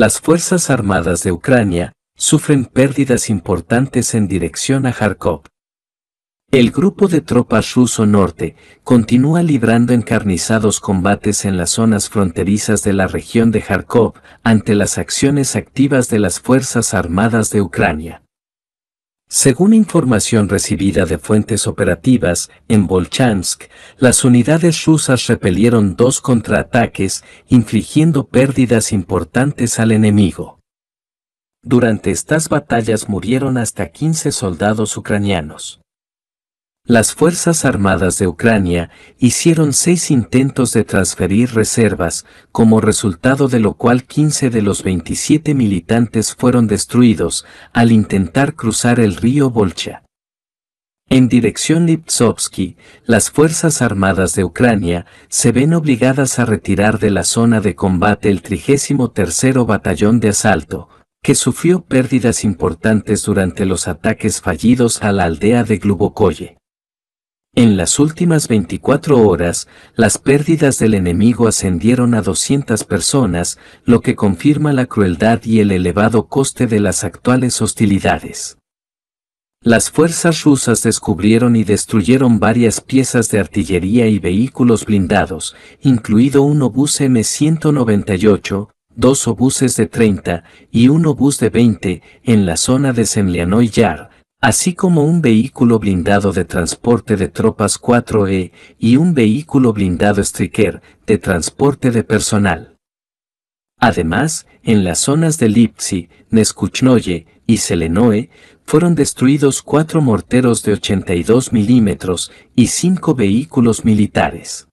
las Fuerzas Armadas de Ucrania sufren pérdidas importantes en dirección a Kharkov. El grupo de tropas ruso norte continúa librando encarnizados combates en las zonas fronterizas de la región de Kharkov ante las acciones activas de las Fuerzas Armadas de Ucrania. Según información recibida de fuentes operativas, en Bolchansk, las unidades rusas repelieron dos contraataques, infligiendo pérdidas importantes al enemigo. Durante estas batallas murieron hasta 15 soldados ucranianos. Las Fuerzas Armadas de Ucrania hicieron seis intentos de transferir reservas, como resultado de lo cual 15 de los 27 militantes fueron destruidos al intentar cruzar el río Volcha. En dirección Lipsovsky, las Fuerzas Armadas de Ucrania se ven obligadas a retirar de la zona de combate el 33 Batallón de Asalto, que sufrió pérdidas importantes durante los ataques fallidos a la aldea de Glubokoye. En las últimas 24 horas, las pérdidas del enemigo ascendieron a 200 personas, lo que confirma la crueldad y el elevado coste de las actuales hostilidades. Las fuerzas rusas descubrieron y destruyeron varias piezas de artillería y vehículos blindados, incluido un obús M198, dos obuses de 30 y un obús de 20 en la zona de Semlianoy Yar, así como un vehículo blindado de transporte de tropas 4E y un vehículo blindado Striker de transporte de personal. Además, en las zonas de Lipsi, Neskuchnoye y Selenoe, fueron destruidos cuatro morteros de 82 milímetros y cinco vehículos militares.